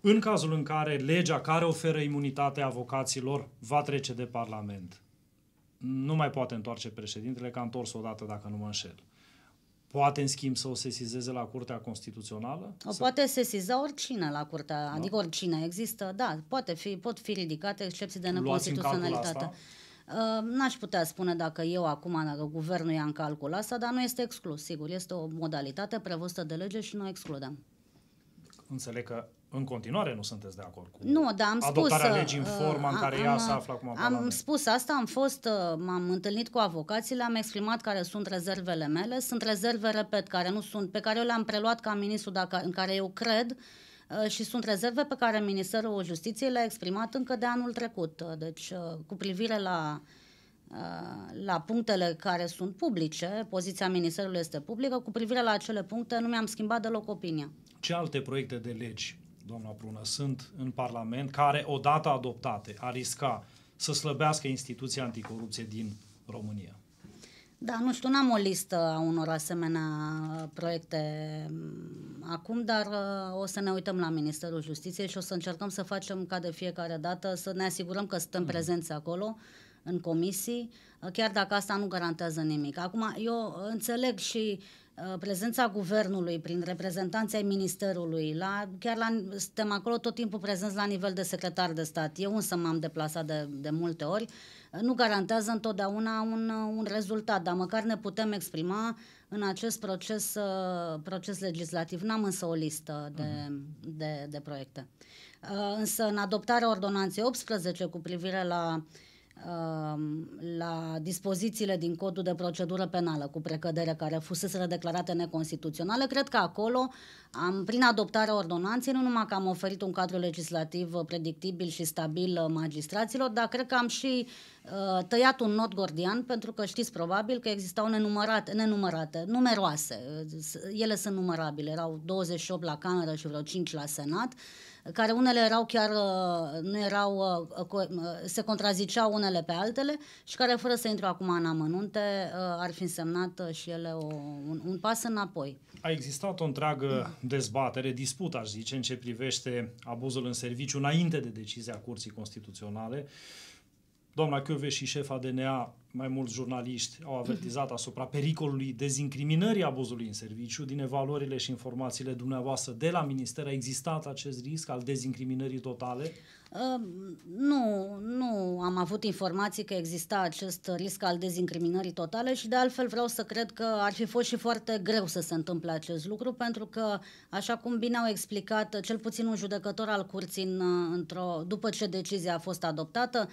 În cazul în care legea care oferă imunitate avocaților va trece de Parlament, nu mai poate întoarce președintele, că a întors odată dacă nu mă înșel. Poate, în schimb, să o sesizeze la Curtea Constituțională? O să... poate sesiza oricine la Curtea, da? adică oricine există, da, poate fi, pot fi ridicate excepții de neconstituționalitate. Uh, n-aș putea spune dacă eu acum, dacă guvernul ia în calcul asta, dar nu este exclus, sigur. Este o modalitate prevăzută de lege și nu o excludem. Înțeleg că în continuare nu sunteți de acord cu nu, dar am adoptarea spus, uh, legii în uh, forma uh, în care am, ea se află acum Am parlament. spus asta, am fost, uh, m-am întâlnit cu avocații, le-am exprimat care sunt rezervele mele, sunt rezerve, repet, care nu sunt, pe care eu le-am preluat ca ministru, dacă, în care eu cred și sunt rezerve pe care Ministerul Justiției le-a exprimat încă de anul trecut. Deci, cu privire la la punctele care sunt publice, poziția Ministerului este publică, cu privire la acele puncte nu mi-am schimbat deloc opinia. Ce alte proiecte de legi doamna Brună, sunt în Parlament, care, odată adoptate, ar risca să slăbească instituția anticorupție din România? Da, nu știu, n-am o listă a unor asemenea proiecte acum, dar uh, o să ne uităm la Ministerul Justiției și o să încercăm să facem ca de fiecare dată, să ne asigurăm că suntem mm. prezenți acolo, în comisii, chiar dacă asta nu garantează nimic. Acum, eu înțeleg și uh, Uh, prezența guvernului prin reprezentanța ai ministerului, la, chiar la, suntem acolo tot timpul prezenți la nivel de secretar de stat. Eu însă m-am deplasat de, de multe ori. Uh, nu garantează întotdeauna un, uh, un rezultat, dar măcar ne putem exprima în acest proces, proces legislativ. N-am însă o listă de, mhm. de, de proiecte. Însă, în adoptarea ordonanței 18 cu privire la uh, Um, la dispozițiile din codul de procedură penală cu precădere care fuseseră declarate neconstituționale, cred că acolo am, prin adoptarea ordonanței, nu numai că am oferit un cadru legislativ predictibil și stabil uh, magistraților, dar cred că am și uh, tăiat un nod gordian, pentru că știți probabil că existau nenumărate, nenumărate, numeroase, uh, ele sunt numărabile, erau 28 la Cameră și vreo 5 la Senat, uh, care unele erau chiar, uh, nu erau, uh, uh, se contraziceau unele pe altele și care, fără să intru acum în amănunte, ar fi însemnat și ele o, un, un pas înapoi. A existat o întreagă dezbatere, dispută, aș zice, în ce privește abuzul în serviciu înainte de decizia Curții Constituționale. Doamna Chiove și șefa DNA mai mulți jurnaliști au mhm. avertizat asupra pericolului dezincriminării abuzului în serviciu. Din evaluările și informațiile dumneavoastră de la minister a existat acest risc al dezincriminării totale? Uh, nu, nu am avut informații că exista acest risc al dezincriminării totale și de altfel vreau să cred că ar fi fost și foarte greu să se întâmple acest lucru pentru că, așa cum bine au explicat cel puțin un judecător al curții în, într-o, după ce decizia a fost adoptată,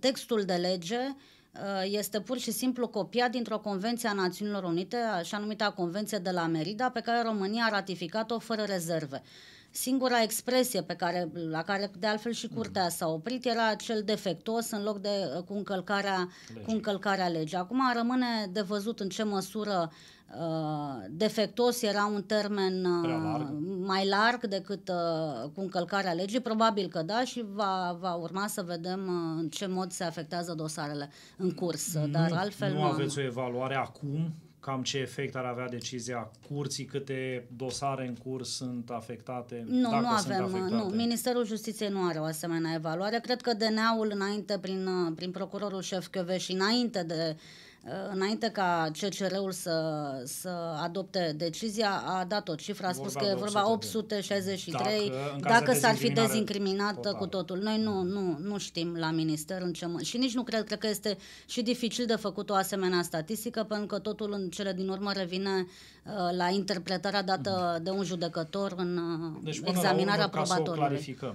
textul de lege uh, Uh, este pur și simplu copiat dintr-o convenție a Națiunilor Unite, așa numită convenție de la Merida, pe care România a ratificat-o fără rezerve. Singura expresie pe care, la care de altfel și curtea mm. s-a oprit era cel defectuos în loc de uh, cu încălcarea, cu încălcarea legii. Acum rămâne de văzut în ce măsură uh, Uh, defectos era un termen uh, larg. mai larg decât uh, cu încălcarea legii, probabil că da și va, va urma să vedem uh, în ce mod se afectează dosarele în curs, nu, dar altfel nu. aveți o evaluare acum cam ce efect ar avea decizia curții, câte dosare în curs sunt afectate? Nu, dacă nu sunt avem. Afectate. Nu, Ministerul Justiției nu are o asemenea evaluare. Cred că DNA-ul înainte, prin, uh, prin procurorul șef Chiove și înainte de uh, Uh, înainte ca CCR-ul să, să adopte decizia, a dat o cifră, a spus vorba că e vorba 863, dacă, dacă s-ar fi dezincriminat total. cu totul. Noi nu, nu, nu știm la minister în ce mă... Și nici nu cred, cred că este și dificil de făcut o asemenea statistică, pentru că totul în cele din urmă revine uh, la interpretarea dată de un judecător în uh, deci, examinarea urmă, probatorului. Deci, clarificăm.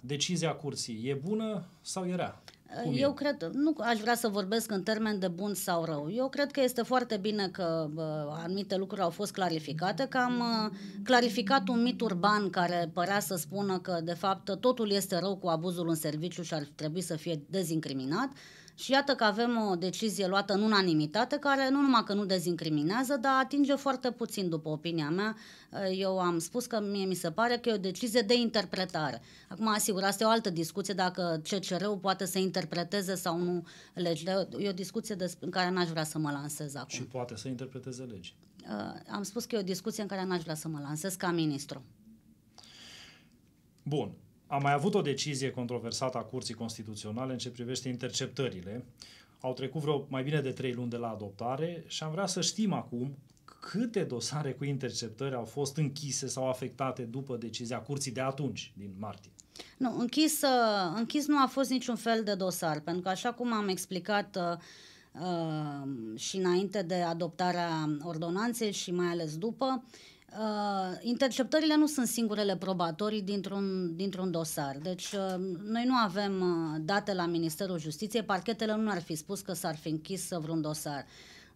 Decizia curții e bună sau e rea? Cum Eu e? cred, nu aș vrea să vorbesc în termen de bun sau rău. Eu cred că este foarte bine că uh, anumite lucruri au fost clarificate, că am uh, clarificat un mit urban care părea să spună că, de fapt, totul este rău cu abuzul în serviciu și ar trebui să fie dezincriminat. Uh, și iată că avem o decizie luată în unanimitate care nu numai că nu dezincriminează, dar atinge foarte puțin, după opinia mea. Eu am spus că mie mi se pare că e o decizie de interpretare. Acum, asigur, asta e o altă discuție dacă CCR-ul poate să interpreteze sau nu legile. E o discuție în care n-aș vrea să mă lansez acum. Și poate să interpreteze legi. Uh, am spus că e o discuție în care n-aș vrea să mă lansez ca ministru. Bun. Am mai avut o decizie controversată a Curții Constituționale în ce privește interceptările. Au trecut vreo mai bine de trei luni de la adoptare și am vrea să știm acum câte dosare cu interceptări au fost închise sau afectate după decizia Curții de atunci, din martie. Nu, închis, uh, închis nu a fost niciun fel de dosar, pentru că așa cum am explicat uh, uh, și înainte de adoptarea ordonanței și mai ales după, Uh, interceptările nu sunt singurele probatorii dintr-un, dintr-un dosar. Deci, uh, noi nu avem uh, date la Ministerul Justiției, parchetele nu ar fi spus că s-ar fi închis vreun dosar.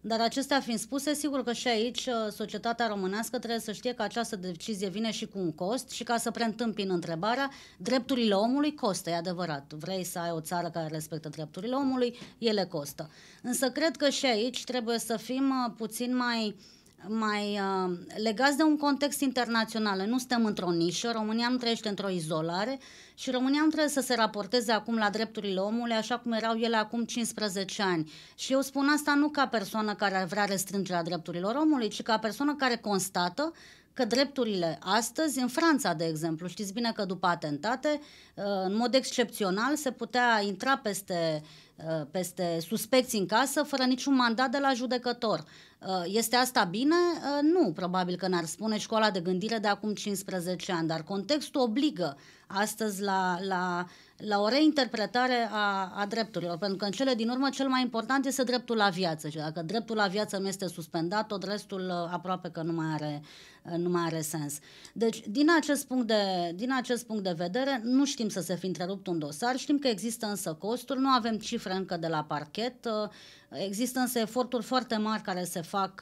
Dar acestea fiind spuse, sigur că și aici uh, societatea românească trebuie să știe că această decizie vine și cu un cost și ca să preîntâmpin întrebarea, drepturile omului costă, e adevărat. Vrei să ai o țară care respectă drepturile omului, ele costă. Însă cred că și aici trebuie să fim uh, puțin mai uh, mai uh, legați de un context internațional. Nu suntem într-o nișă, România nu trăiește într-o izolare și România nu trebuie să se raporteze acum la drepturile omului așa cum erau ele acum 15 ani. Și eu spun asta nu ca persoană care vrea restrângerea drepturilor omului, ci ca persoană care constată că drepturile astăzi, în Franța, de exemplu, știți bine că după atentate, uh, în mod excepțional, se putea intra peste Uh, peste suspecți în casă fără niciun mandat de la judecător. Uh, este asta bine? Uh, nu, probabil că n-ar spune școala de gândire de acum 15 ani, dar contextul obligă astăzi la, la uh, la o reinterpretare a, a drepturilor, pentru că în cele din urmă cel mai important este dreptul la viață și dacă dreptul la viață nu este suspendat, tot restul uh, aproape că nu mai are, uh, nu mai are sens. Deci, din acest, punct de, din acest punct de vedere, nu știm să se fi întrerupt un dosar, știm că există însă costuri, nu avem cifre încă de la parchet, uh, există însă eforturi foarte mari care se fac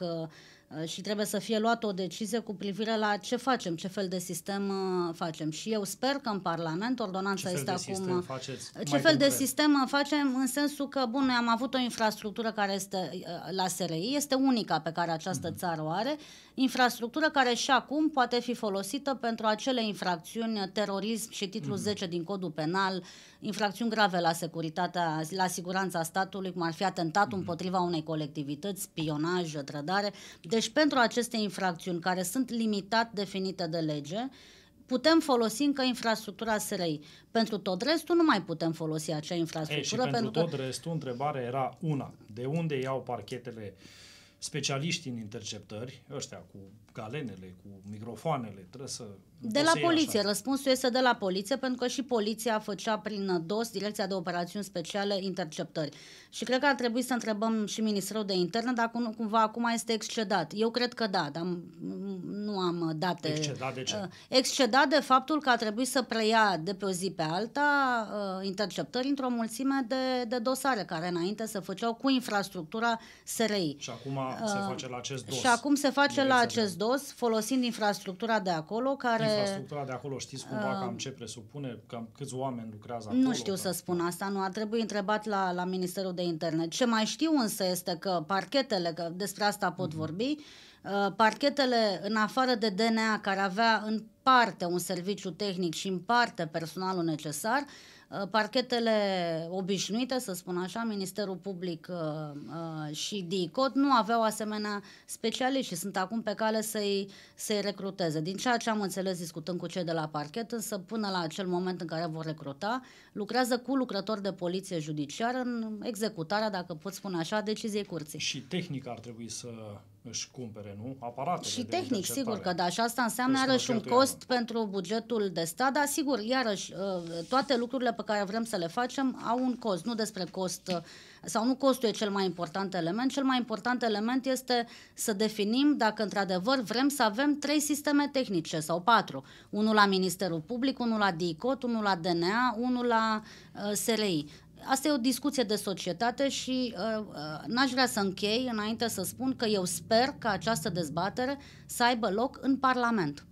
Uh, și trebuie să fie luată o decizie cu privire la ce facem, ce fel de sistem uh, facem. Și eu sper că în Parlament ordonanța este acum... Faceți? Ce fel de sistem uh, facem în sensul că, bun, noi am avut o infrastructură care este la SRI, este unica pe care această mm-hmm. țară o are infrastructură care și acum poate fi folosită pentru acele infracțiuni, terorism și titlul mm. 10 din codul penal, infracțiuni grave la securitatea, la siguranța statului, cum ar fi atentatul mm. împotriva unei colectivități, spionaj, trădare. Deci pentru aceste infracțiuni care sunt limitat definite de lege, putem folosi încă infrastructura SRI. Pentru tot restul nu mai putem folosi acea infrastructură. Ei, și pentru, pentru tot că... restul întrebarea era una. De unde iau parchetele uh, specialiști în interceptări, ăștia cu galenele, cu microfoanele, trebuie să... De la poliție, așa. răspunsul este de la poliție, pentru că și poliția făcea prin DOS, Direcția de Operațiuni Speciale, interceptări. Și cred că ar trebui să întrebăm și Ministerul de Interne dacă nu cumva acum este excedat. Eu cred că da, dar nu am uh, date. Excedat de ce? Uh, excedat de faptul că a trebuit să preia de pe o zi pe alta uh, interceptări într-o mulțime de, de dosare care înainte se făceau cu infrastructura SRI. Și acum se face la acest dos. Și acum se face la acest dos folosind infrastructura de acolo care... Infrastructura de acolo știți cumva uh, cam ce presupune, cam câți oameni lucrează acolo? Nu știu că... să spun asta, nu ar trebui întrebat la, la Ministerul de Internet. Ce mai știu însă este că parchetele, că despre asta pot uh-huh. vorbi, Uh, parchetele în afară de DNA care avea în parte un serviciu tehnic și în parte personalul necesar, uh, parchetele obișnuite, să spun așa, Ministerul Public uh, și DICOT nu aveau asemenea specialiști și sunt acum pe cale să-i, să-i recruteze. Din ceea ce am înțeles discutând cu cei de la parchet, însă până la acel moment în care vor recruta, lucrează cu lucrători de poliție judiciară în executarea, dacă pot spune așa, deciziei curții. Și tehnica ar trebui să își cumpere, nu? Aparatele Și tehnic, sigur că da, și asta înseamnă deci, iarăși un cost pentru bugetul de stat, dar sigur, iarăși, ă, toate lucrurile pe care vrem să le facem au un cost, nu despre cost ă, sau nu costul e cel mai important element, cel mai important element este să definim dacă într-adevăr vrem să avem trei sisteme tehnice sau patru, unul la Ministerul Public, unul la DICOT, unul la DNA, unul la uh, ă, SRI asta e o discuție de societate și uh, uh, n-aș vrea să închei înainte să spun că eu sper că această dezbatere să aibă loc în Parlament.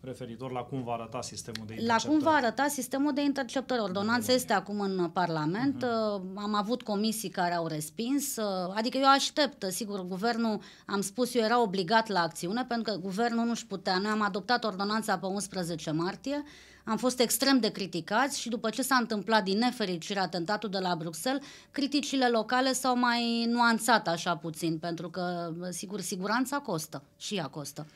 Referitor la cum va arăta sistemul de interceptări. La cum va arăta sistemul de interceptări. Ordonanța este acum în Parlament. Uh-huh. Am avut comisii care au respins. Uh, adică eu aștept, sigur, guvernul, am spus, eu era obligat la acțiune pentru că guvernul nu-și putea. Noi am adoptat ordonanța pe 11 martie. Am fost extrem de criticați și după ce s-a întâmplat din nefericire atentatul de la Bruxelles, criticile locale s-au mai nuanțat așa puțin, pentru că, sigur, siguranța costă și ea costă.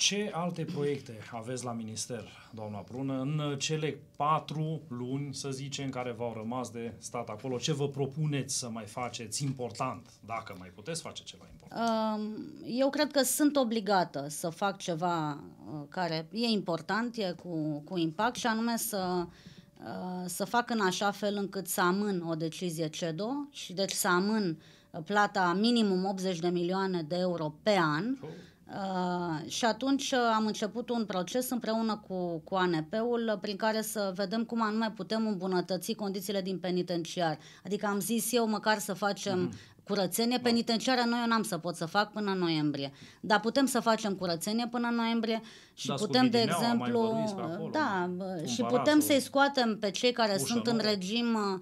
Ce alte proiecte aveți la minister, doamna Prună, în cele patru luni, să zicem, care v-au rămas de stat acolo? Ce vă propuneți să mai faceți important, dacă mai puteți face ceva important? Um, eu cred că sunt obligată să fac ceva uh, care e important, e cu, cu impact și anume să uh, să fac în așa fel încât să amân o decizie CEDO și deci să amân plata minimum 80 de milioane de euro pe an. Oh Uh, și atunci uh, am început un proces împreună cu, cu ANP-ul uh, prin care să vedem cum anume putem îmbunătăți condițiile din penitenciar. Adică am zis eu măcar să facem mm-hmm. curățenie da. penitenciară, noi eu n-am să pot să fac până noiembrie. Dar putem să facem curățenie până noiembrie și da, putem, de exemplu, acolo, da, și putem să-i scoatem pe cei care sunt în regim uh,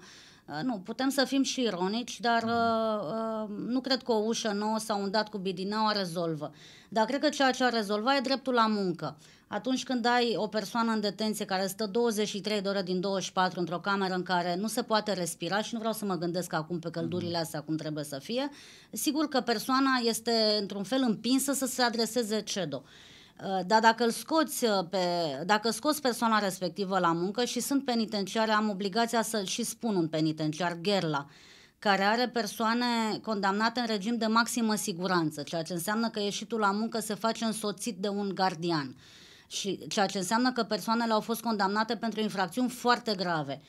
Uh, nu, putem să fim și ironici, dar uh, uh, nu cred că o ușă nouă sau un dat cu bidinea o rezolvă. Dar cred că ceea ce a rezolva e dreptul la muncă. Atunci când ai o persoană în detenție care stă 23 de ore din 24 într-o cameră în care nu se poate respira și nu vreau să mă gândesc acum pe căldurile mhm. astea cum trebuie să fie, sigur că persoana este într-un fel împinsă să se adreseze CEDO. Uh, Ă, dar dacă îl scoți ă, pe, dacă scoți persoana respectivă la muncă și sunt penitenciare, am obligația să-l și spun un penitenciar, Gherla, care are persoane condamnate în regim de maximă siguranță, ceea ce înseamnă că ieșitul la muncă se face însoțit de un gardian. Și ceea ce înseamnă că persoanele au fost condamnate pentru infracțiuni foarte grave.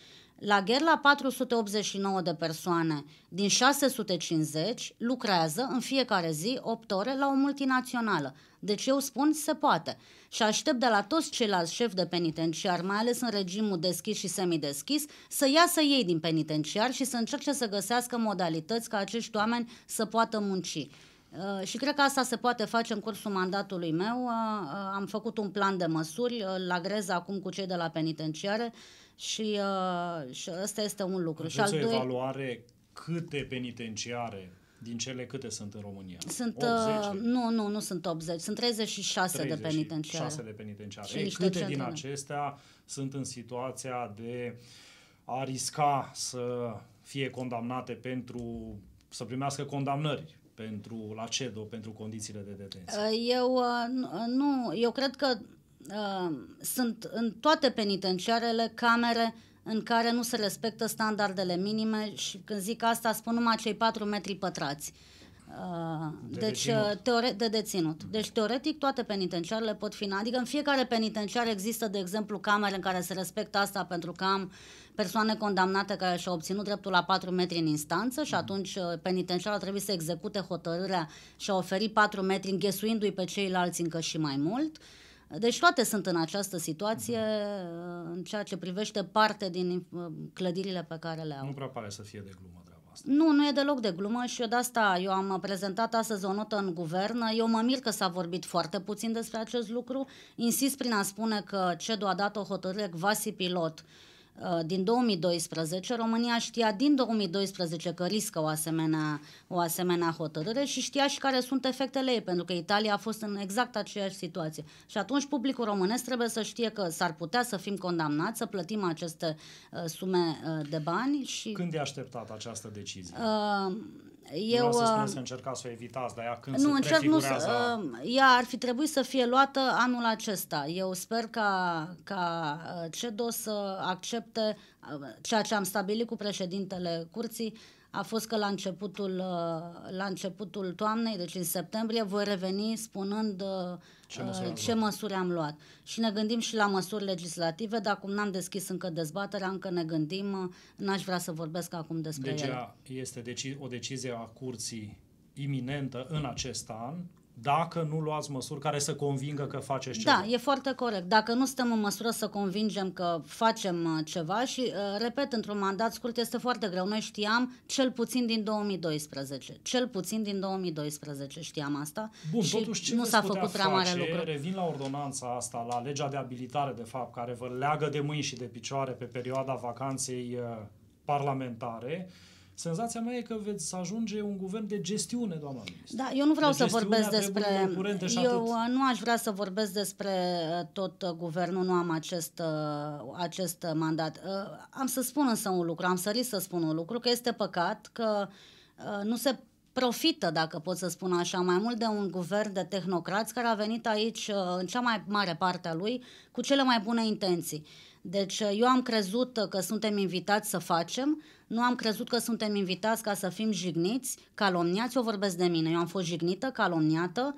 La Gherla, 489 de persoane din 650 lucrează în fiecare zi 8 ore la o multinațională. Deci eu spun se poate. Și aștept de la toți ceilalți șefi de penitenciar, mai ales în regimul deschis și semideschis, să iasă ei din penitenciar și să încerce să găsească modalități ca acești oameni să poată munci. Uh, și cred că asta se poate face în cursul mandatului meu. Uh, uh, am făcut un plan de măsuri la greză acum cu cei de la penitenciare și, uh, și ăsta este un lucru. Aveți și al o doi... evaluare câte penitenciare din cele câte sunt în România? Sunt, 80? Uh, nu, nu, nu sunt 80, sunt 36, 36 de penitenciare. 36 de penitenciare. Și Ei, câte din acestea sunt în situația de a risca să fie condamnate pentru, să primească condamnări pentru la CEDO, pentru condițiile de detenție? Uh, eu uh, nu, eu cred că Um, sunt în toate penitenciarele camere în care nu se respectă standardele minime și când zic asta spun numai cei 4 metri pătrați. Uh, de deci, uh, deținut. Teore- de deținut. Deci, teoretic, toate penitenciarele pot fi. Adică, în fiecare penitenciar există, de exemplu, camere în care se respectă asta pentru că am persoane condamnate care și-au obținut dreptul la 4 metri în instanță și mhm. atunci uh, penitenciarul trebuie să execute hotărârea și a oferi 4 metri, înghesuindu-i pe ceilalți încă și mai mult. Uh, deci toate sunt în această situație uh, în ceea ce privește parte din uh, clădirile pe care le au. Nu prea pare să fie de glumă treaba asta. Nu, nu e deloc de glumă și eu de asta eu am prezentat astăzi o notă în guvern. Eu mă mir că s-a vorbit foarte puțin despre acest lucru. Insist prin a spune că CEDU a dat o hotărâre quasi pilot uh, Uh, din 2012, România știa din 2012 că riscă o asemenea, o asemenea hotărâre și știa și care sunt efectele ei, pentru că Italia a fost în exact aceeași situație. Și atunci publicul românesc trebuie să știe că s-ar putea să fim condamnați, să plătim aceste uh, sume uh, de bani. Și... Când e așteptat această decizie? Uh, eu, să spun uh, să încercați să o evitați, dar ea când nu, se încerc, nu, uh, ea ar fi trebuit să fie luată anul acesta. Eu sper ca, ca uh, CEDO să accepte ceea ce am stabilit cu președintele curții, a fost că la începutul, uh, la începutul toamnei, deci în septembrie, voi reveni spunând uh, ce măsuri, uh, am, ce măsuri am luat. Și ne gândim și la măsuri legislative, dar cum n-am deschis încă dezbaterea, încă ne gândim, n-aș vrea să vorbesc acum despre deci ele. este deci o decizie a curții iminentă în acest an, dacă nu luați măsuri care să convingă că faceți da, ceva. Da, e foarte corect. Dacă nu stăm în măsură să convingem că facem uh, ceva și, uh, repet, într-un mandat scurt este foarte greu. Noi știam cel puțin din 2012. Cel puțin din 2012 știam asta Bun, și totuși, ce nu s-a făcut prea mare lucru. Revin la ordonanța asta, la legea de abilitare, de fapt, care vă leagă de mâini și de picioare pe perioada vacanței uh, parlamentare. Uh, Senzația mea e că veți ajunge un guvern de gestiune, doamna ministru. Da, eu nu vreau de să vorbesc despre... Curente și eu atât. nu aș vrea să vorbesc despre uh, tot uh, guvernul, nu am acest, uh, acest mandat. Am să spun însă un lucru, am sărit să spun un lucru, că este păcat că nu se profită, dacă pot să spun așa, mai mult de un guvern de tehnocrați care a venit aici, în cea mai mare parte a lui, cu cele mai bune intenții. Deci uh, eu am crezut uh, că suntem invitați să facem, nu am crezut că suntem invitați ca să fim jigniți, calomniați, eu vorbesc de mine, eu am fost jignită, calomniată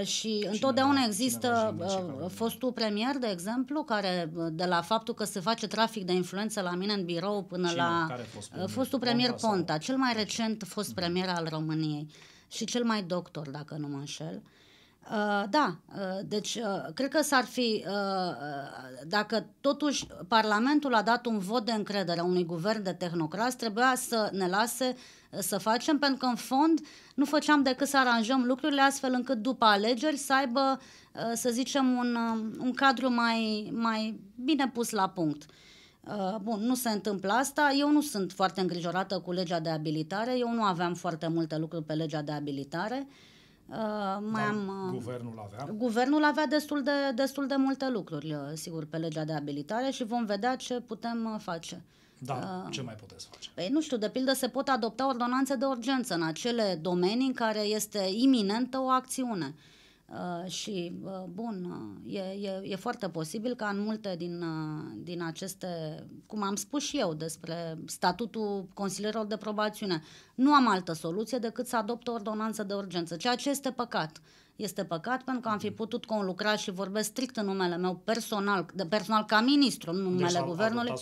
uh, și cineva, întotdeauna există jignit, fostul premier, de exemplu, care de la faptul că se face trafic de influență la mine în birou până Cine? la fost premier? fostul premier Ponta, Ponta cel mai recent fost mhm. premier al României și cel mai doctor, dacă nu mă înșel. Uh, Uh, da, uh, deci uh, cred că s-ar fi, dacă totuși Parlamentul a dat un vot de încredere a unui guvern de tehnocrați, trebuia să ne lase să facem, pentru că în fond nu făceam decât să aranjăm lucrurile astfel încât după alegeri să aibă, să zicem, un, um, un cadru mai, mai bine pus la punct. Bun, nu se întâmplă asta. Eu nu sunt foarte îngrijorată cu legea de abilitare. Eu nu aveam foarte multe lucruri pe legea de abilitare. Uh, Uh, am Dar uh, guvernul avea? Guvernul avea destul de, destul de multe lucruri, uh, sigur, pe legea de abilitare și vom vedea ce putem face. Da, uh, ce mai puteți face? Păi nu știu, de pildă se pot adopta ordonanțe de urgență în acele domenii în care este iminentă o acțiune. Uh, Uh, și, uh, bun, uh, e, e, e foarte posibil ca în multe din, din aceste, cum am spus și eu despre statutul consilierilor de probațiune, nu am altă soluție decât să adoptă o ordonanță de urgență, ceea ce este păcat. Uh, este păcat pentru că am fi mm. putut conlucra și vorbesc strict în numele meu personal, de personal ca ministru, în deci numele deci guvernului.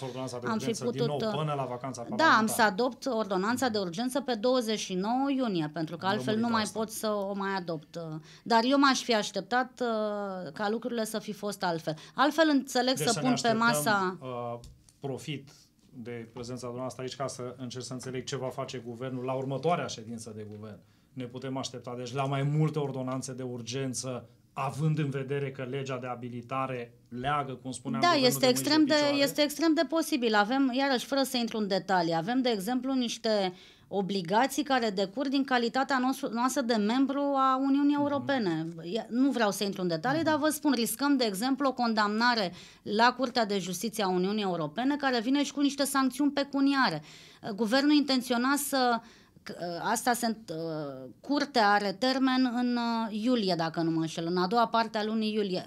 De am fi putut din nou, uh, până la vacanța Da, am să adopt ordonanța de urgență pe 29 iunie, pentru că altfel nu mai asta. pot să o mai adopt. Uh. Dar eu m-aș fi așteptat uh, ca lucrurile să fi fost altfel. Altfel înțeleg deci să, să pun pe masa uh, profit de prezența dumneavoastră aici ca să încerc să înțeleg ce va face guvernul la următoarea ședință de guvern ne putem aștepta deci la mai multe ordonanțe de urgență având în vedere că legea de abilitare leagă, cum spuneam, Da, este extrem, de, este extrem de posibil. Avem, iarăși, fără să intru în detalii, avem, de exemplu, niște obligații care decur din calitatea noastră de membru a Uniunii mhm. Europene. Nu vreau să intru în detalii, mhm. dar vă spun, riscăm, de exemplu, o condamnare la Curtea de Justiție a Uniunii Europene, care vine și cu niște sancțiuni pecuniare. Guvernul intenționa să uh, Ă, asta uh, ă, curtea are termen în ă, iulie, dacă nu mă înșel, în a doua parte a lunii iulie.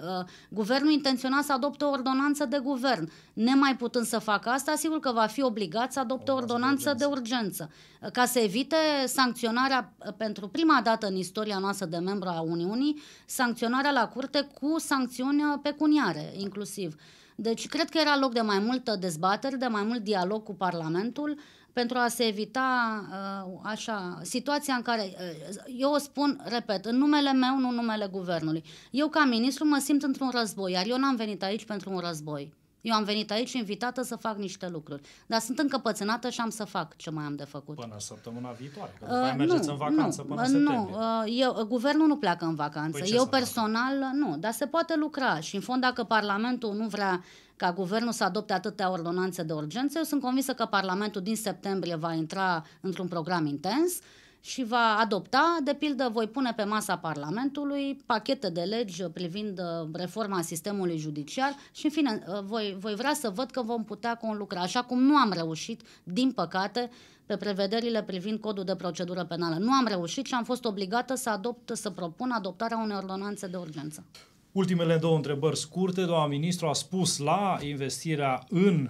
Guvernul intenționa să adopte o ordonanță de guvern. Nemai putând să facă asta, sigur că va fi obligat să adopte o ordonanță de urgență, ca să evite sancționarea, pentru prima dată în istoria noastră de membru a Uniunii, sancționarea la curte cu sancțiuni pecuniare, inclusiv. Deci cred că era loc de mai multă dezbatere, de mai mult dialog cu Parlamentul pentru a se evita uh, așa situația în care, uh, eu o spun, repet, în numele meu, nu în numele guvernului. Eu ca ministru mă simt într-un război, iar eu n-am venit aici pentru un război. Eu am venit aici invitată să fac niște lucruri, dar sunt încăpățânată și am să fac ce mai am de făcut. Până săptămâna viitoare, că uh, după uh, mergeți nu, în vacanță nu, până septembrie. Nu, uh, eu, uh, guvernul nu pleacă în vacanță. Păi eu personal fac? Uh, nu, dar se poate lucra și în fond dacă Parlamentul nu vrea ca guvernul să adopte atâtea ordonanțe de urgență, eu sunt convinsă că Parlamentul din septembrie va intra într-un program intens și va adopta, de pildă, voi pune pe masa Parlamentului pachete de legi privind uh, reforma sistemului judiciar și, în fine, uh, voi, voi vrea să văd că vom putea conlucra, așa cum nu am reușit, din păcate, pe prevederile privind codul de procedură penală. Nu am reușit și am fost obligată să adopt, să propun adoptarea unei ordonanțe de urgență. Ultimele două întrebări scurte. Doamna ministru a spus la investirea în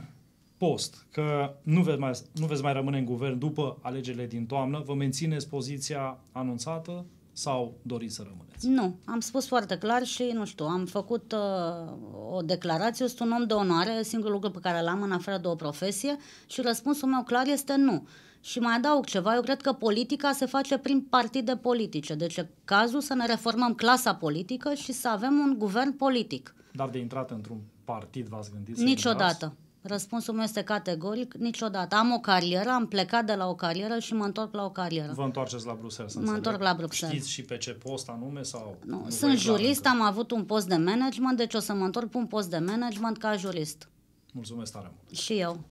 post că nu veți, mai, nu veți mai rămâne în guvern după alegerile din toamnă, vă mențineți poziția anunțată sau doriți să rămâneți? Nu, am spus foarte clar și, nu știu, am făcut uh, o declarație, sunt un om de onoare, singurul lucru pe care l-am în afară de o profesie și răspunsul meu clar este nu. Și mai adaug ceva, eu cred că politica se face prin partide politice, deci e cazul să ne reformăm clasa politică și să avem un guvern politic. Dar de intrat într-un partid v-ați gândit? Niciodată. Să Răspunsul meu este categoric, niciodată. Am o carieră, am plecat de la o carieră și mă întorc la o carieră. Vă întoarceți la Bruxelles, să Mă înțeleg. întorc la Bruxelles. Știți și pe ce post anume? sau? Nu, nu sunt jurist, am avut un post de management, deci o să mă întorc pe un post de management ca jurist. Mulțumesc tare mult! Și eu!